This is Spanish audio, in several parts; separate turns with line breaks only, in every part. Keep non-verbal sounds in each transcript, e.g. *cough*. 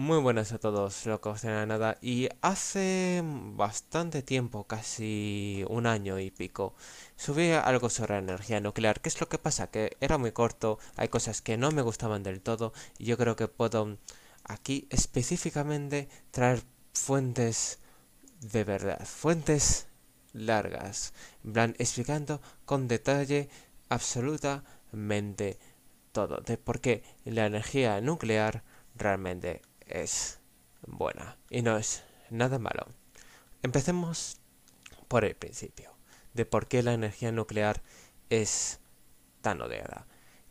Muy buenas a todos, locos de la nada. Y hace bastante tiempo, casi un año y pico, subí algo sobre energía nuclear. ¿Qué es lo que pasa? Que era muy corto, hay cosas que no me gustaban del todo, y yo creo que puedo aquí específicamente traer fuentes de verdad, fuentes largas, en plan explicando con detalle absolutamente todo de por qué la energía nuclear realmente es buena y no es nada malo. Empecemos por el principio, de por qué la energía nuclear es tan odiada.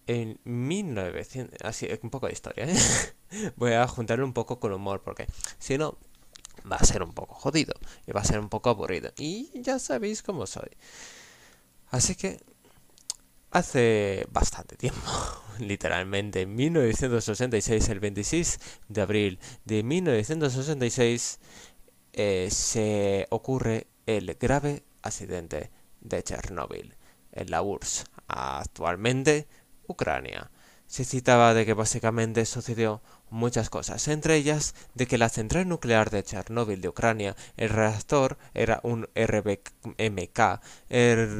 En 1900... Así, un poco de historia, ¿eh? *laughs* Voy a juntarlo un poco con humor, porque si no, va a ser un poco jodido y va a ser un poco aburrido. Y ya sabéis cómo soy. Así que Hace bastante tiempo, *laughs* literalmente en 1986, el 26 de abril de 1986, eh, se ocurre el grave accidente de Chernóbil en la URSS, actualmente Ucrania. Se citaba de que básicamente sucedió muchas cosas, entre ellas de que la central nuclear de Chernóbil de Ucrania, el reactor era un RBMK,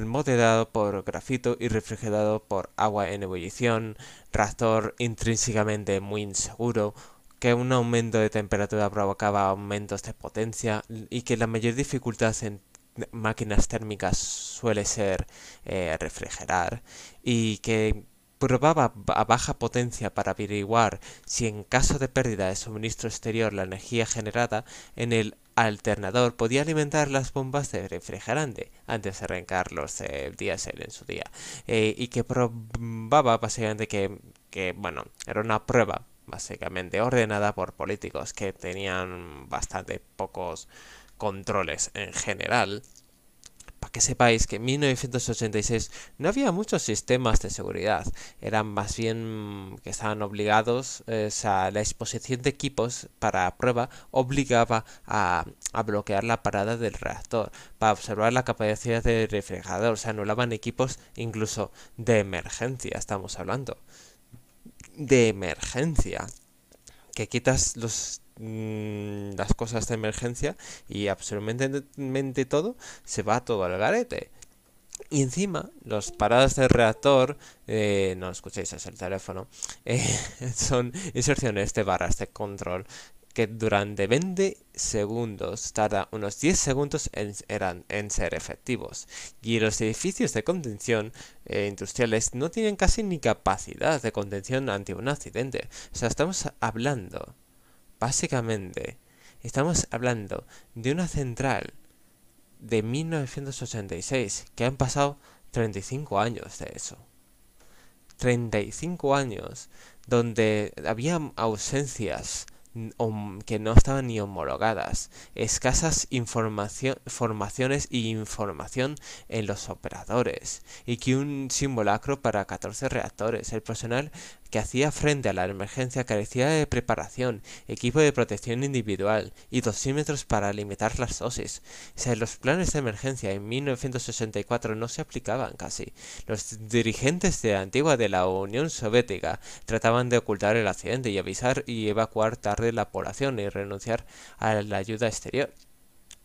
modelado por grafito y refrigerado por agua en ebullición, reactor intrínsecamente muy inseguro, que un aumento de temperatura provocaba aumentos de potencia y que la mayor dificultad en máquinas térmicas suele ser eh, refrigerar y que probaba a baja potencia para averiguar si en caso de pérdida de suministro exterior la energía generada en el alternador podía alimentar las bombas de refrigerante antes de arrancar los eh, diésel en su día eh, y que probaba básicamente que, que bueno era una prueba básicamente ordenada por políticos que tenían bastante pocos controles en general para que sepáis que en 1986 no había muchos sistemas de seguridad, eran más bien que estaban obligados, a la exposición de equipos para prueba obligaba a, bloquear la parada del reactor, para observar la capacidad del refrigerador, se anulaban equipos incluso de emergencia, estamos hablando. De emergencia que quitas los mm, las cosas de emergencia y absolutamente todo se va todo al garete. Y encima, las paradas del reactor, eh, no escuchéis, es el teléfono, eh, *laughs* son inserciones de barras de control que durante 20 segundos tarda unos 10 segundos en, en ser efectivos. Y los edificios de contención eh, industriales no tienen casi ni capacidad de contención ante un accidente. O sea, estamos hablando, básicamente, estamos hablando de una central de 1986 que han pasado 35 años de eso. 35 años donde había ausencias que no estaban ni homologadas, escasas ...informaciones y información en los operadores, y que un simbolacro para 14 reactores. El personal que hacía frente a la emergencia carecía de preparación, equipo de protección individual y dosímetros para limitar las dosis. O sea, los planes de emergencia en 1964 no se aplicaban casi. Los dirigentes de la antigua de la Unión Soviética trataban de ocultar el accidente y avisar y evacuar tarde la población y renunciar a la ayuda exterior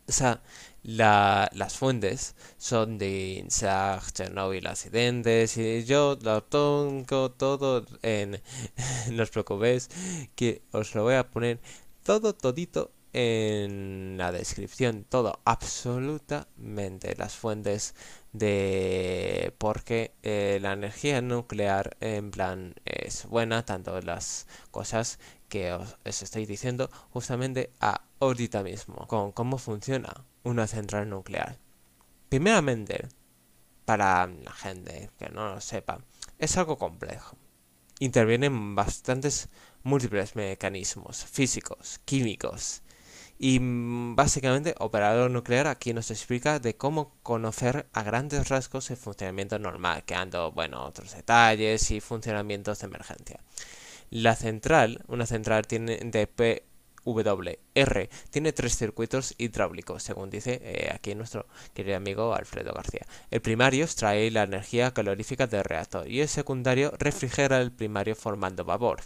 o sea, las fuentes son de Insag, Chernobyl, accidentes, y yo lo tengo todo en. *laughs* no os preocupéis, que os lo voy a poner todo, todito en la descripción, todo, absolutamente las fuentes de porque eh, la energía nuclear en plan es buena tanto las cosas que os, estoy diciendo justamente a ahorita mismo con cómo funciona una central nuclear primeramente para la gente que no lo sepa es algo complejo intervienen bastantes múltiples mecanismos físicos químicos y mm, básicamente, operador nuclear aquí nos explica de cómo conocer a grandes rasgos el funcionamiento normal, quedando, bueno, otros detalles y funcionamientos de emergencia. La central, una central tiene de PWR, tiene tres circuitos hidráulicos, según dice eh, aquí nuestro querido amigo Alfredo García. El primario extrae la energía calorífica del reactor y el secundario refrigera el primario formando vapor,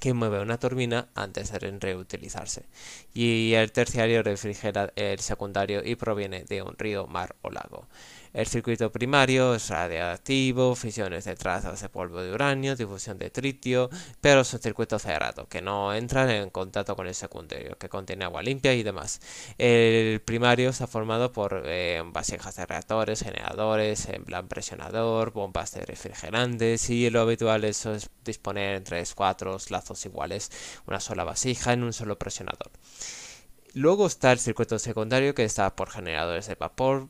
que mueve una turbina antes de reutilizarse. Y el terciario refrigera el secundario y proviene de un río, mar o lago. El circuito primario es radioactivo, fisiones de trazas de polvo de uranio, difusión de tritio, pero un circuito cerrado, que no entra en contacto con el secundario, que contiene agua limpia y demás. El primario está formado por eh, vasijas de reactores, generadores, en plan presionador, bombas de refrigerantes y lo habitual es disponer en 3, 4 lazos iguales, una sola vasija en un solo presionador. Luego está el circuito secundario que está por generadores de vapor,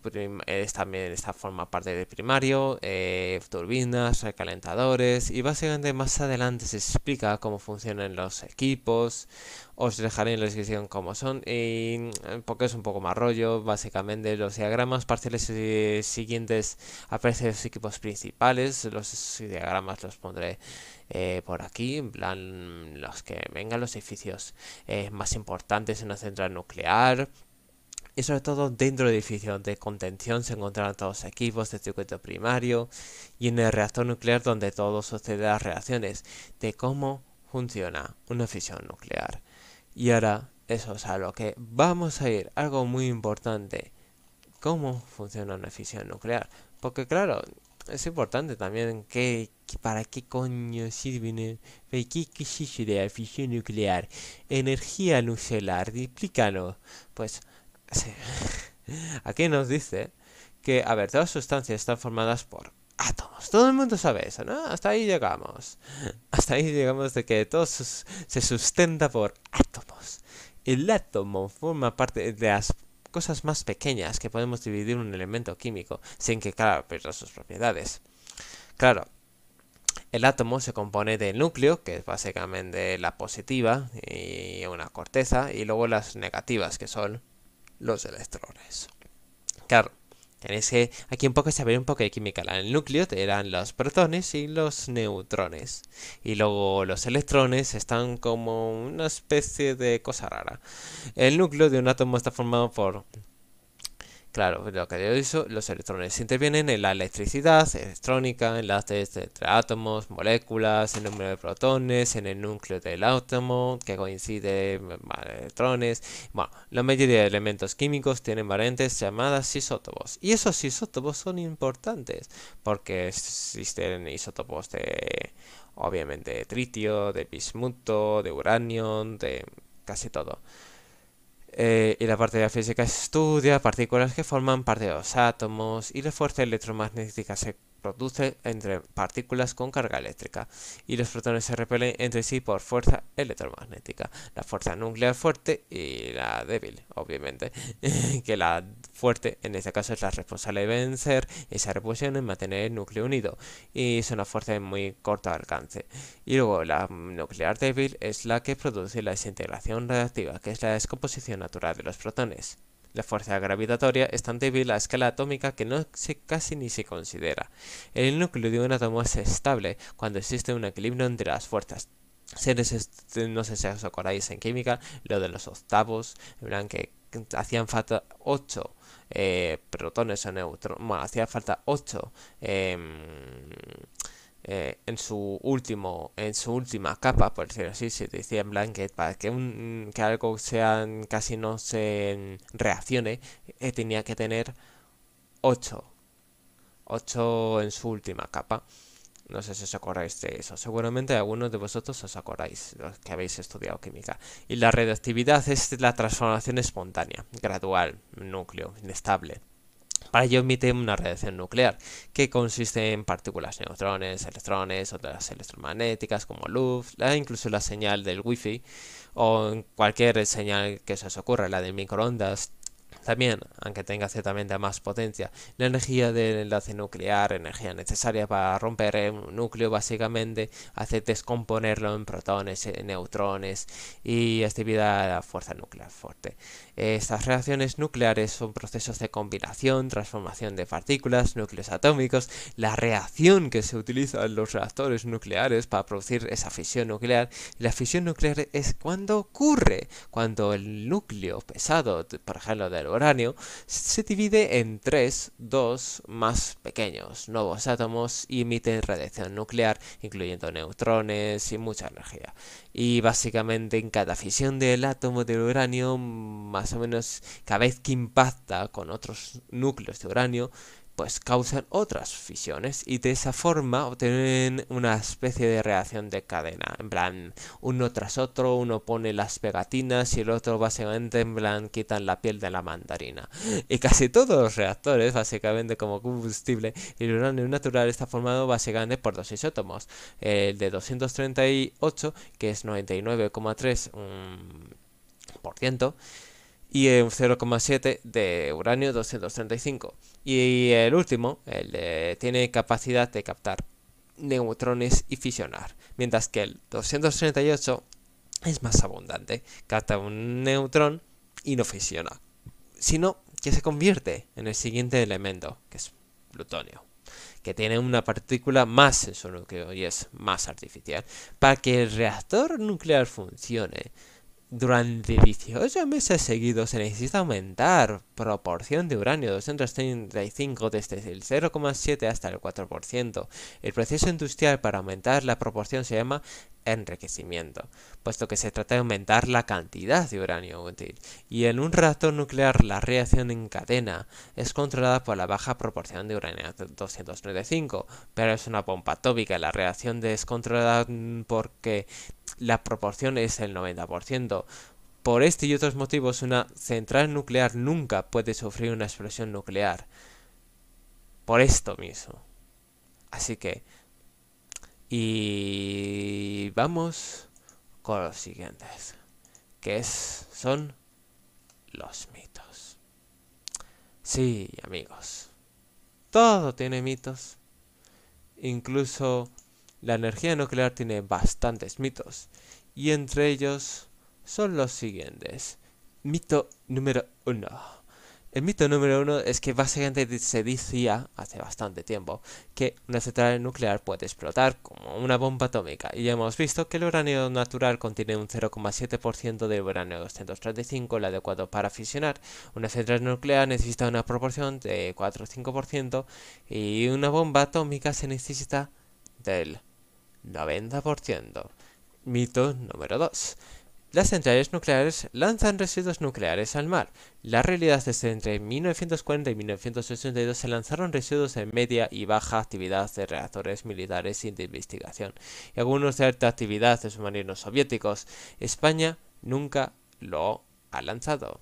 también esta forma parte del primario, eh, turbinas, recalentadores y básicamente más adelante se explica cómo funcionan los equipos, os dejaré en la descripción cómo son, y, eh, porque es un poco más rollo, básicamente los diagramas parciales siguientes aparecen los equipos principales, los diagramas los pondré eh, por aquí, en plan los que vengan los edificios eh, más importantes en una central nuclear, y sobre todo dentro del edificio de contención se encontrarán todos los equipos de circuito primario y en el reactor nuclear donde todo sucede las reacciones de cómo funciona una fisión nuclear. Y ahora eso es a lo que vamos a ir, algo muy importante, cómo funciona una fisión nuclear. Porque claro, es importante también que, para qué coño sirve qué fisión nuclear, energía nuclear, explícalo. Pues aquí *laughs* nos dice que, a ver, todas las sustancias están formadas por átomos. Todo el mundo sabe eso, ¿no? Hasta ahí llegamos. *laughs* Hasta ahí llegamos de que todo se sustenta por átomos. El átomo forma parte de las cosas más pequeñas que podemos dividir un elemento químico sin que, claro, pierda sus propiedades. Claro, el átomo se compone del núcleo, que es básicamente la positiva y una corteza, y luego las negativas, que son los electrones. Claro, en aquí un poco saber un poco de química. El núcleo eran los protones y los neutrones. Y luego los electrones están como una especie de cosa rara. El núcleo de un átomo está formado por Claro, lo que yo hizo, los electrones intervienen en la electricidad electrónica, enlaces entre átomos, moléculas, el número de protones, en el núcleo del átomo, que coincide electrones. Bueno, la mayoría de elementos químicos tienen variantes llamadas isótopos. Y esos isótopos son importantes, porque existen isótopos de, obviamente, de tritio, de bismuto, de uranio, de casi todo. Eh, y la parte de la física estudia partículas que forman parte de los átomos y la fuerza electromagnética se produce entre partículas con carga eléctrica y los protones se repelen entre sí por fuerza electromagnética. La fuerza nuclear fuerte y la débil, obviamente, *laughs* que la fuerte, en este caso es la responsable de vencer esa repulsión en mantener el núcleo unido, y es una fuerza de muy corto alcance. Y luego la nuclear débil es la que produce la desintegración reactiva, que es la descomposición natural de los protones. La fuerza gravitatoria es tan débil a escala atómica que no se casi ni se considera. El núcleo de un átomo es estable cuando existe un equilibrio entre las fuerzas no sé si os acordáis en química, lo de los octavos, que hacían falta 8 eh, protones o neutrones. Bueno, hacía falta 8 em, eh, en su último en su última capa por decirlo así se decía en blanket para que que algo sea casi no se reaccione eh, tenía que tener 8 8 en su última capa no sé si os acordáis de eso. Seguramente algunos de vosotros os acordáis, los que habéis estudiado química. Y la radioactividad es la transformación espontánea, gradual, núcleo, inestable. Para ello emite una radiación nuclear, que consiste en partículas neutrones, electrones, otras electromagnéticas como luz, incluso la señal del wifi o cualquier señal que se os ocurra, la de microondas, también, aunque tenga ciertamente más potencia, la energía del enlace nuclear, energía necesaria para romper un núcleo básicamente, hace descomponerlo en protones, en neutrones y actividad la fuerza nuclear fuerte. Eh, estas reacciones nucleares son procesos de combinación, transformación de partículas, núcleos atómicos, la reacción que se utiliza en los reactores nucleares para producir esa fisión nuclear. La fisión nuclear es cuando ocurre, cuando el núcleo pesado, por ejemplo del uranio, se divide en tres, dos más pequeños, nuevos átomos y emiten radiación nuclear, incluyendo neutrones y mucha energía. Y básicamente en cada fisión del átomo del uranio más más o menos cada vez que impacta con otros núcleos de uranio, pues causan otras fisiones y de esa forma obtienen una especie de reacción de cadena, en plan uno tras otro, uno pone las pegatinas y el otro básicamente en plan quitan la piel de la mandarina. Y casi todos los reactores, básicamente como combustible, el uranio natural está formado básicamente por dos isótomos, el de 238 que es 99,3%, y un 0,7 de uranio 235. Y el último, tiene capacidad de captar neutrones y fisionar, mientras que el 238 es más abundante, capta un neutrón y no fisiona, sino que se convierte en el siguiente elemento, que es plutonio que tiene una partícula más en su núcleo y es más artificial. Para que el reactor nuclear funcione, durante 18 meses seguidos se necesita aumentar proporción de uranio 235 desde el 0,7 hasta el 4%. El proceso industrial para aumentar la proporción se llama enriquecimiento, puesto que se trata de aumentar la cantidad de uranio útil, y en un reactor nuclear la reacción en cadena es controlada por la baja proporción de uranio 235, pero es una bomba atómica, la reacción es controlada mm, porque la proporción es el 90%. Por este y otros motivos, una central nuclear nunca puede sufrir una explosión nuclear. Por esto mismo. Así que, y vamos con los siguientes, que son los mitos. Sí, amigos, todo tiene mitos. Incluso la energía nuclear tiene bastantes mitos. Y entre ellos son los siguientes. Mito número uno el mito número uno es que básicamente se decía hace bastante tiempo que una central nuclear puede explotar como una bomba atómica y ya hemos visto que el uranio natural contiene un 0,7% de uranio 235, el adecuado para fisionar. Una central nuclear necesita una proporción de 4 o 5% y una bomba atómica se necesita del 90%. Mito número dos... Las centrales nucleares lanzan residuos nucleares al mar. La realidad es que entre 1940 y 1982 se lanzaron residuos de media y baja actividad de reactores militares sin de investigación y algunos de alta actividad de submarinos soviéticos. España nunca lo ha lanzado.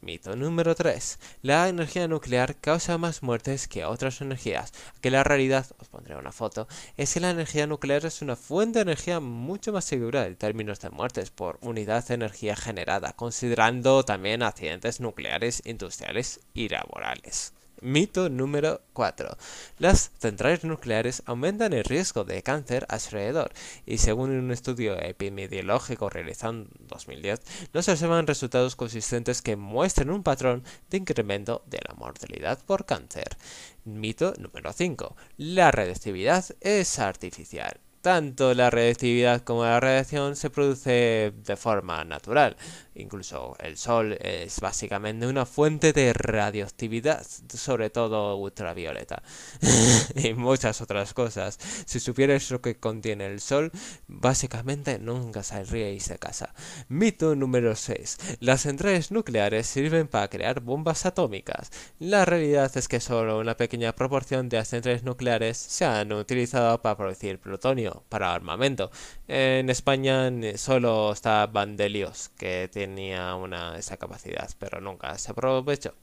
Mito número 3. La energía nuclear causa más muertes que otras energías. Que la realidad, os pondré una foto, es que la energía nuclear es una fuente de energía mucho más segura en términos de muertes por unidad de energía generada, considerando también accidentes nucleares, industriales y laborales. Mito número 4. Las centrales nucleares aumentan el riesgo de cáncer alrededor y según un estudio epidemiológico realizado en 2010, no se observan resultados consistentes que muestren un patrón de incremento de la mortalidad por cáncer. Mito número 5. La reactividad es artificial. Tanto la reactividad como la radiación se produce de forma natural. Incluso el Sol es básicamente una fuente de radioactividad, sobre todo ultravioleta *laughs* y muchas otras cosas. Si supieras lo que contiene el Sol, básicamente nunca saldríais de casa. Mito número 6. Las centrales nucleares sirven para crear bombas atómicas. La realidad es que solo una pequeña proporción de las centrales nucleares se han utilizado para producir plutonio, para armamento. En España solo está Vandelios, que tenía una, esa capacidad, pero nunca se aprovechó.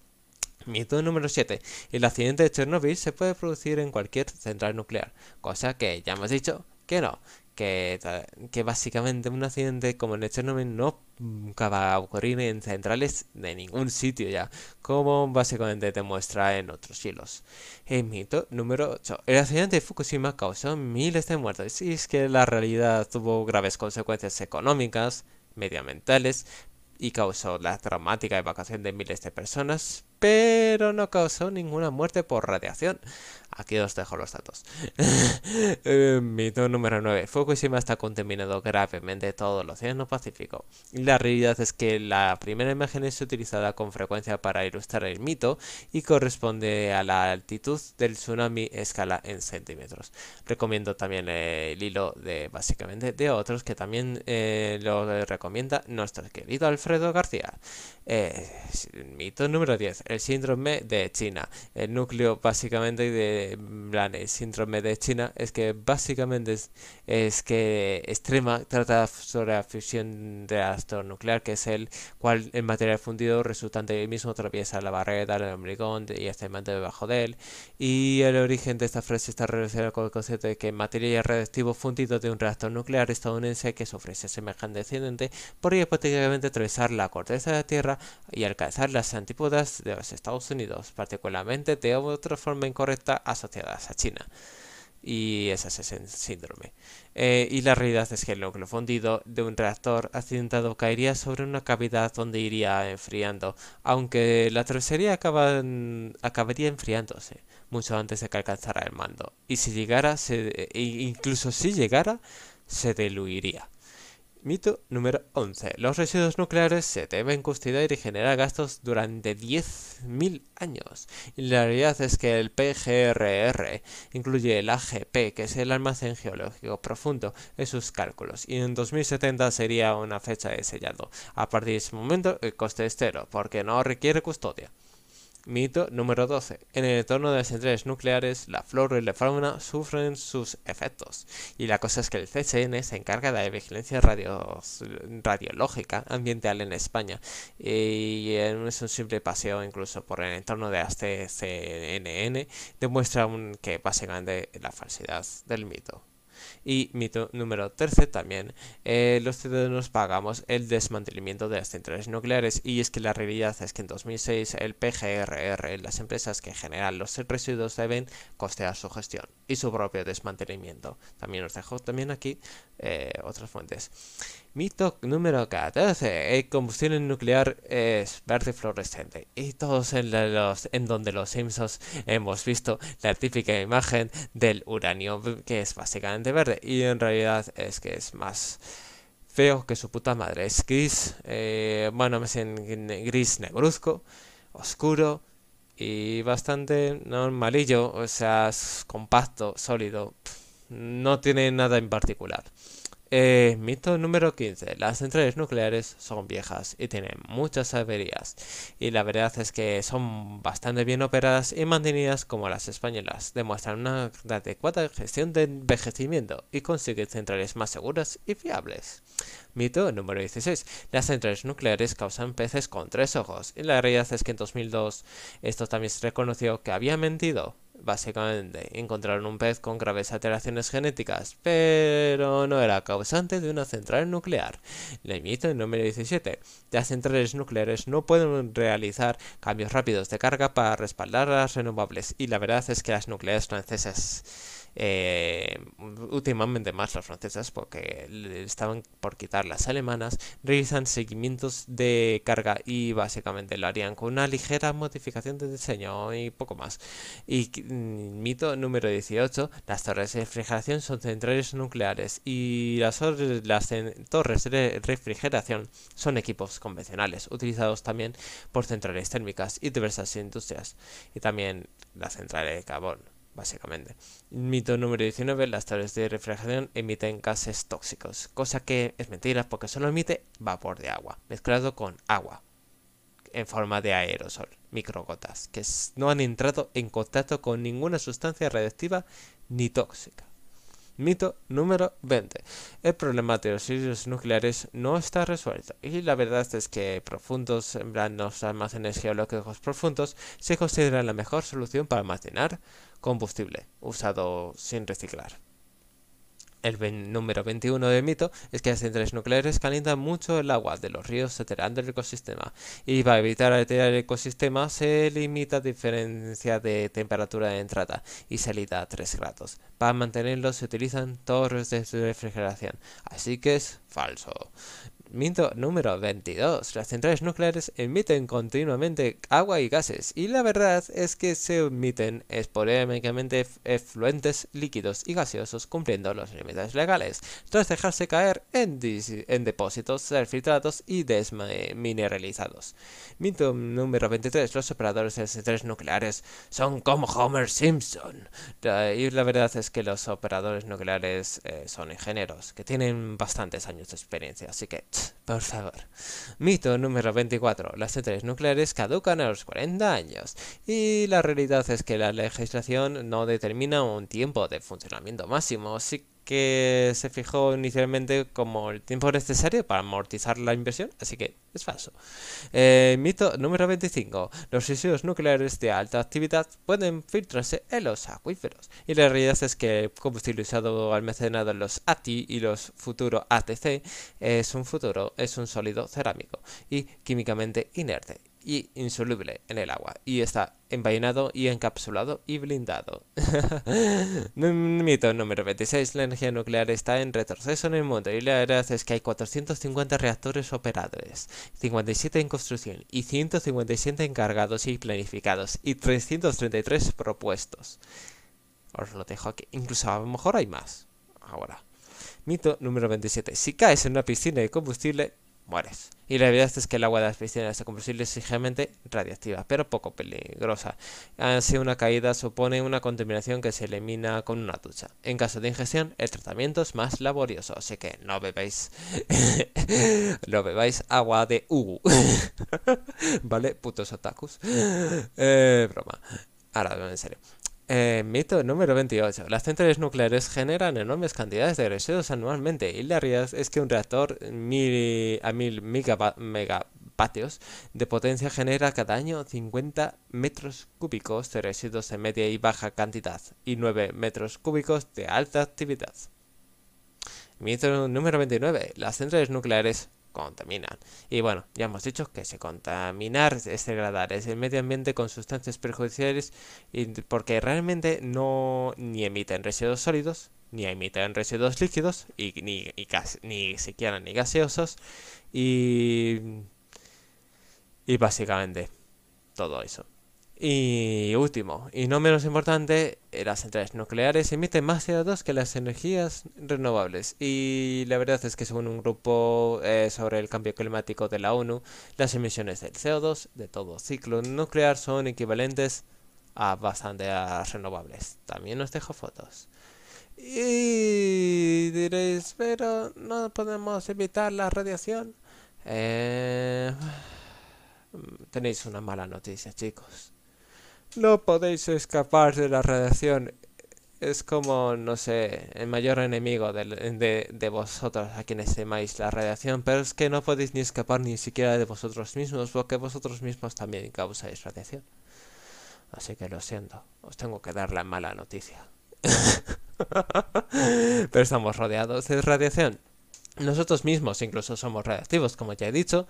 Mito número 7. El accidente de Chernobyl se puede producir en cualquier central nuclear, cosa que ya hemos dicho que no, que, que, básicamente un accidente como el de Chernobyl no va a ocurrir en centrales de ningún sitio ya, como básicamente te muestra en otros hilos. mito número 8. El accidente de Fukushima causó miles de muertes, y es que la realidad tuvo graves consecuencias económicas, medioambientales, y causó la traumática evacuación de miles de personas, pero no causó ninguna muerte por radiación, Aquí os dejo los datos. *laughs* Eh, mito número 9. Fukushima está contaminado gravemente todo el Océano Pacífico. La realidad es que la primera imagen es utilizada con frecuencia para ilustrar el mito y corresponde a la altitud del tsunami escala en centímetros. Recomiendo también eh, el hilo de básicamente de otros que también eh, lo recomienda nuestro querido Alfredo García. mito número 10. El síndrome de China. El núcleo básicamente de el síndrome de China es que básicamente es, que extrema trata sobre la fusión de reactor nuclear, que es el cual el material fundido resultante del mismo atraviesa la barrera, del ombligón y hasta el manto debajo de él. Y el origen de esta frase está relacionado con el concepto de que material radioactivo fundido de un reactor nuclear estadounidense que se ofrece semejante accidente podría hipotéticamente atravesar la corteza de la Tierra y alcanzar las antípodas de los Estados Unidos, particularmente de otra forma incorrecta a asociadas a China y ese es el síndrome. Eh, y la realidad es que el núcleo fundido de un reactor accidentado caería sobre una cavidad donde iría enfriando, aunque la trocería acabaría enfriándose mucho antes de que alcanzara el mando. Y si llegara, eh, incluso si llegara, se diluiría. Mito número 11. Los residuos nucleares se deben custodiar y generar gastos durante 10.000 años. la realidad es que el PGRR incluye el AGP, que es el almacén geológico profundo, en sus cálculos, y en 2070 sería una fecha de sellado. A partir de ese momento, el coste es cero, porque no requiere custodia. Mito número 12. En el entorno de las centrales nucleares, la flora y la fauna sufren sus efectos, y la cosa es que el CCN se encarga de la vigilancia radiológica ambiental en España, y es un simple paseo incluso por el entorno de las CCNN. demuestra que básicamente la falsedad del mito. Y mito número 13 también, eh, los ciudadanos pagamos el desmantelamiento de las centrales nucleares y es que la realidad es que en 2006 el PGRR, las empresas que generan los residuos deben costear su gestión y su propio desmantelamiento. También os dejo también aquí eh, otras fuentes. Mito número 14. El combustión nuclear es verde fluorescente. Y todos en, los, en donde los Simpsons hemos visto la típica imagen del uranio que es básicamente verde. Y en realidad es que es más feo que su puta madre. Es gris, eh, bueno, es en gris negruzco, oscuro y bastante normalillo. O sea, compacto, sólido. No tiene nada en particular. Eh, mito número 15. Las centrales nucleares son viejas y tienen muchas averías. Y la verdad es que son bastante bien operadas y mantenidas como las españolas. Demuestran una adecuada gestión de envejecimiento y consiguen centrales más seguras y fiables. Mito número 16. Las centrales nucleares causan peces con tres ojos. Y la realidad es que en 2002 esto también se reconoció que había mentido. Básicamente, encontraron un pez con graves alteraciones genéticas, pero no era causante de una central nuclear. Limito el número 17. Las centrales nucleares no pueden realizar cambios rápidos de carga para respaldar las renovables, y la verdad es que las nucleares francesas eh, últimamente más las francesas porque estaban por quitar las alemanas, realizan seguimientos de carga y básicamente lo harían con una ligera modificación de diseño y poco más. Y mm, mito número 18, las torres de refrigeración son centrales nucleares y las, torres de refrigeración son equipos convencionales utilizados también por centrales térmicas y diversas industrias y también las centrales de carbón básicamente. Mito número 19, las tablas de refrigeración emiten gases tóxicos, cosa que es mentira porque solo emite vapor de agua, mezclado con agua, en forma de aerosol, microgotas, que no han entrado en contacto con ninguna sustancia radiactiva ni tóxica. Mito número 20. El problema de los sirios nucleares no está resuelto y la verdad es que profundos, en almacenes geológicos profundos, se consideran la mejor solución para almacenar combustible usado sin reciclar. El número 21 del mito es que las centrales nucleares calientan mucho el agua de los ríos, alterando el ecosistema. Y para evitar alterar el ecosistema, se limita la diferencia de temperatura de entrada y salida a 3 grados. Para mantenerlo, se utilizan torres de refrigeración. Así que es falso. Mito número 22. Las centrales nucleares emiten continuamente agua y gases, y la verdad es que se emiten esporádicamente efluentes líquidos y gaseosos cumpliendo los límites legales, tras dejarse caer en, en depósitos filtrados y desmineralizados. Mito número 23. Los operadores de centrales nucleares son como Homer Simpson. Y la verdad es que los operadores nucleares eh, son ingenieros, que tienen bastantes años de experiencia, así que por favor. Mito número 24. Las centrales nucleares caducan a los 40 años. Y la realidad es que la legislación no determina un tiempo de funcionamiento máximo, si que se fijó inicialmente como el tiempo necesario para amortizar la inversión, así que es falso. Eh, mito número 25. Los residuos nucleares de alta actividad pueden filtrarse en los acuíferos. Y la realidad es que el combustible usado almacenado en los ATI y los futuros ATC es un futuro, es un sólido cerámico y químicamente inerte y insoluble en el agua y está envainado y encapsulado y blindado. Mito número 26. La energía nuclear está en retroceso en el mundo y la verdad es que hay 450 reactores operadores, 57 en construcción y 157 encargados y planificados y 333 propuestos. Os lo dejo aquí. Incluso a lo mejor hay más. Ahora. Mito número 27. Si caes en una piscina de combustible, mueres. Y la verdad es que el agua de las piscinas de combustible es ligeramente radiactiva, pero poco peligrosa. Así una caída supone una contaminación que se elimina con una ducha. En caso de ingestión, el tratamiento es más laborioso, así que no bebéis. *laughs* no bebáis agua de Ugu. *laughs* ¿Vale? Putos otakus. Eh, broma. Ahora, en serio. Eh, mito número 28. Las centrales nucleares generan enormes cantidades de residuos anualmente y la realidad es que un reactor a mil megavatios de potencia genera cada año 50 metros cúbicos de residuos en media y baja cantidad y 9 metros cúbicos de alta actividad. Mito número 29. Las centrales nucleares Contaminar. Y bueno, ya hemos dicho que se contaminar es degradar es el medio ambiente con sustancias perjudiciales porque realmente no ni emiten residuos sólidos, ni emiten residuos líquidos, y, ni, ni siquiera ni gaseosos, y básicamente todo eso. Y último, y no menos importante, las centrales nucleares emiten más CO2 que las energías renovables. Y la verdad es que según un grupo eh, sobre el cambio climático de la ONU, las emisiones del CO2 de todo ciclo nuclear son equivalentes a bastante a renovables. También os dejo fotos. Y diréis, pero no podemos evitar la radiación. Eh, tenéis una mala noticia, chicos. No podéis escapar de la radiación. Es como, no sé, el mayor enemigo de, de, vosotros a quienes temáis la radiación, pero es que no podéis ni escapar ni siquiera de vosotros mismos, porque vosotros mismos también causáis radiación. Así que lo siento, os tengo que dar la mala noticia. *laughs* pero estamos rodeados de radiación. Nosotros mismos incluso somos radiactivos, como ya he dicho,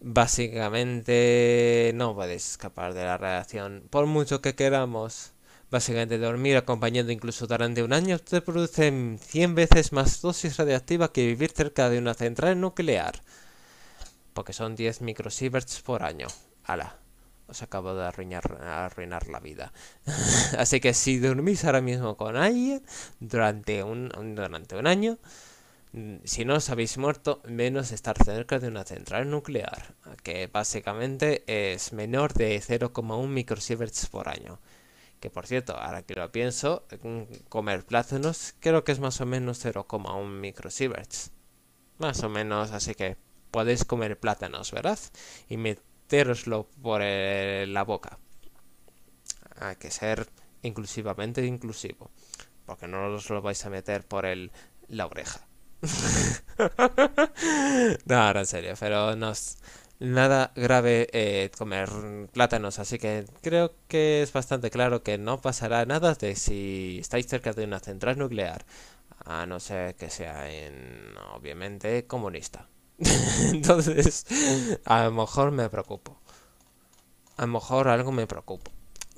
Básicamente no puedes escapar de la radiación, por mucho que queramos. Básicamente dormir acompañado incluso durante un año te produce 100 veces más dosis radiactiva que vivir cerca de una central nuclear. Porque son 10 microsieverts por año. ¡Hala! os acabo de arruinar, arruinar la vida. *laughs* Así que si dormís ahora mismo con alguien durante un, durante un año, Mm, si no os habéis muerto, menos estar cerca de una central nuclear, que básicamente es menor de 0,1 microsieverts por año. Que por cierto, ahora que lo pienso, mm, comer plátanos creo que es más o menos 0,1 microsieverts. Más o menos, así que podéis comer plátanos, ¿verdad? Y meteroslo por la boca. Hay que ser inclusivamente inclusivo, porque no os lo vais a meter por el, la oreja. *laughs* no, ahora en serio, pero no nada grave eh, comer plátanos, así que creo que es bastante claro que no pasará nada de si estáis cerca de una central nuclear, a no ser que sea, en, obviamente, comunista. *laughs* Entonces, a lo mejor me preocupo. A lo mejor algo me preocupo.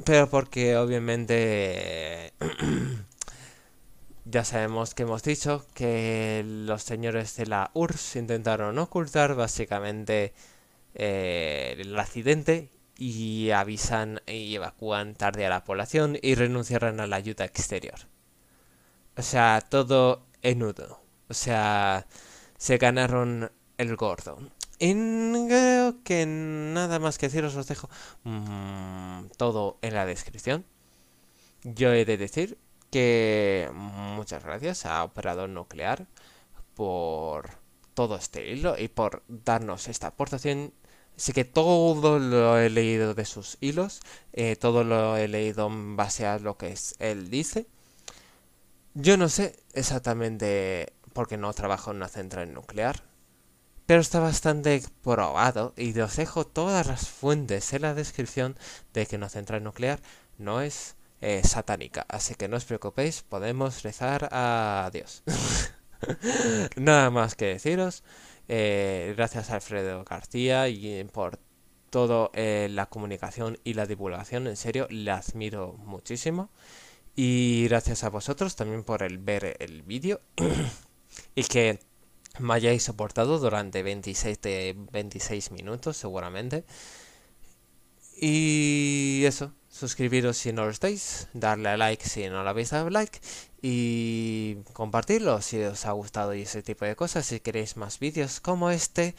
Pero porque obviamente... *clears throat* Ya sabemos que hemos dicho que los señores de la URSS intentaron ocultar básicamente eh, el accidente y avisan y evacúan tarde a la población y renunciarán a la ayuda exterior. O sea, todo en nudo O sea, se ganaron el gordo. Y creo que nada más que deciros, os dejo mm, todo en la descripción. Yo he de decir que muchas gracias a Operador Nuclear por todo este hilo y por darnos esta aportación. Sé que todo lo he leído de sus hilos, eh, todo lo he leído en base a lo que él dice. Yo no sé exactamente por qué no trabajo en una central nuclear, pero está bastante probado y os dejo todas las fuentes en la descripción de que una central nuclear no es eh, satánica. Así que no os preocupéis, podemos rezar a Dios. *laughs* Nada más que deciros. Eh, gracias a Alfredo García y eh, por toda la comunicación y la divulgación. En serio, la admiro muchísimo. Y gracias a vosotros también por el ver el vídeo *clears throat* y que me hayáis soportado durante 26, 26 minutos seguramente. Y eso, suscribiros si no lo estáis, darle a like si no lo habéis dado like y compartirlo si os ha gustado y ese tipo de cosas. Si queréis más vídeos como este,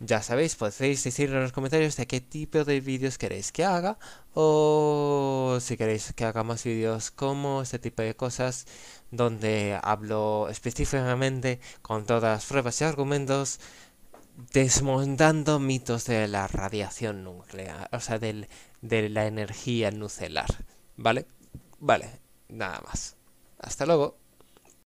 ya sabéis, podéis decirlo en los comentarios de qué tipo de vídeos queréis que haga o si queréis que haga más vídeos como este tipo de cosas donde hablo específicamente con todas las pruebas y argumentos desmontando mitos de la radiación nuclear, o sea, del, de la energía nuclear, ¿vale? Vale, nada más. Hasta luego.